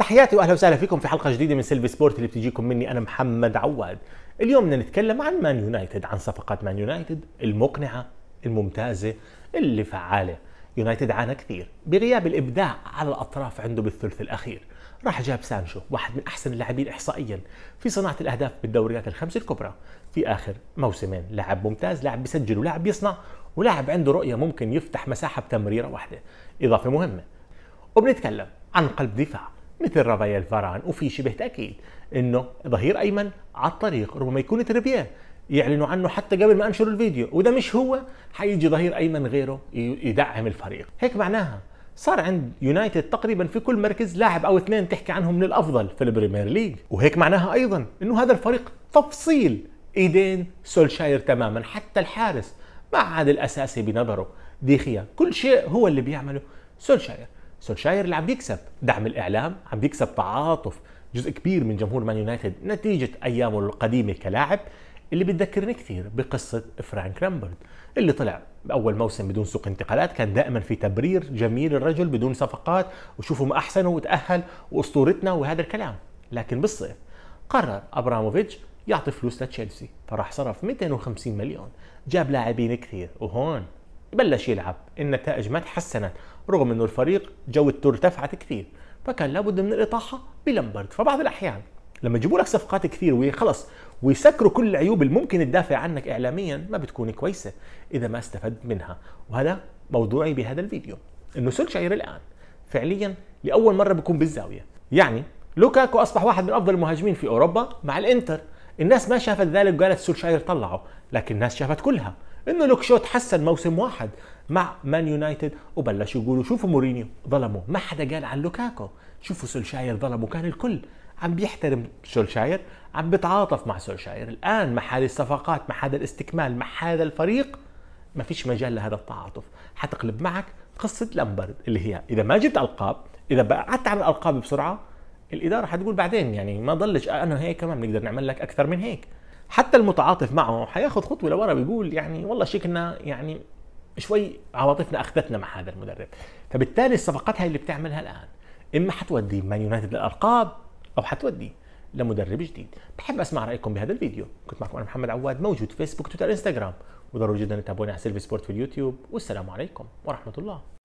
تحياتي واهلا وسهلا فيكم في حلقه جديده من سيلفي سبورت اللي بتجيكم مني انا محمد عواد اليوم بدنا نتكلم عن مان يونايتد عن صفقات مان يونايتد المقنعه الممتازه اللي فعاله يونايتد عانى كثير بغياب الابداع على الاطراف عنده بالثلث الاخير راح جاب سانشو واحد من احسن اللاعبين احصائيا في صناعه الاهداف بالدوريات الخمس الكبرى في اخر موسمين لاعب ممتاز لاعب بيسجل ولاعب بيصنع ولاعب عنده رؤيه ممكن يفتح مساحه بتمريره واحده اضافه مهمه وبنتكلم عن قلب دفاع مثل رافائيل فاران وفي شبه تاكيد انه ظهير ايمن على الطريق ربما يكون تربيه يعلنوا عنه حتى قبل ما انشروا الفيديو واذا مش هو حيجي ظهير ايمن غيره يدعم الفريق هيك معناها صار عند يونايتد تقريبا في كل مركز لاعب او اثنين تحكي عنهم من الافضل في البريمير ليج وهيك معناها ايضا انه هذا الفريق تفصيل ايدين سولشاير تماما حتى الحارس ما عاد الاساسي بنظره ديخيا كل شيء هو اللي بيعمله سولشاير سولشاير اللي عم بيكسب دعم الاعلام عم بيكسب تعاطف جزء كبير من جمهور مان يونايتد نتيجه ايامه القديمه كلاعب اللي بتذكرني كثير بقصه فرانك لامبرد اللي طلع باول موسم بدون سوق انتقالات كان دائما في تبرير جميل الرجل بدون صفقات وشوفوا ما احسنوا وتاهل واسطورتنا وهذا الكلام لكن بالصيف قرر ابراموفيتش يعطي فلوس لتشيلسي فراح صرف 250 مليون جاب لاعبين كثير وهون بلش يلعب النتائج ما تحسنت رغم انه الفريق جودته ارتفعت كثير فكان لابد من الاطاحه بلمبرد فبعض الاحيان لما يجيبوا لك صفقات كثير وخلص ويسكروا كل العيوب اللي ممكن تدافع عنك اعلاميا ما بتكون كويسه اذا ما استفدت منها وهذا موضوعي بهذا الفيديو انه سولشاير الان فعليا لاول مره بكون بالزاويه يعني لوكاكو اصبح واحد من افضل المهاجمين في اوروبا مع الانتر الناس ما شافت ذلك وقالت سولشاير طلعه لكن الناس شافت كلها انه لوك شو تحسن موسم واحد مع مان يونايتد وبلشوا يقولوا شوفوا مورينيو ظلمه ما حدا قال عن لوكاكو شوفوا سولشاير ظلمه كان الكل عم بيحترم سولشاير عم بتعاطف مع سولشاير الان محل الصفقات مع هذا الاستكمال مع هذا الفريق ما فيش مجال لهذا التعاطف حتقلب معك قصة لامبرد اللي هي إذا ما جبت ألقاب إذا بعدت عن الألقاب بسرعة الإدارة حتقول بعدين يعني ما ضلش آه، أنا هيك كمان بنقدر نعمل لك أكثر من هيك حتى المتعاطف معه حياخذ خطوه لورا بيقول يعني والله شكلنا يعني شوي عواطفنا اخذتنا مع هذا المدرب فبالتالي الصفقات هاي اللي بتعملها الان اما حتودي مان يونايتد للالقاب او حتودي لمدرب جديد بحب اسمع رايكم بهذا الفيديو كنت معكم انا محمد عواد موجود فيسبوك تويتر انستغرام وضروري جدا تتابعوني على سيلفي سبورت في اليوتيوب والسلام عليكم ورحمه الله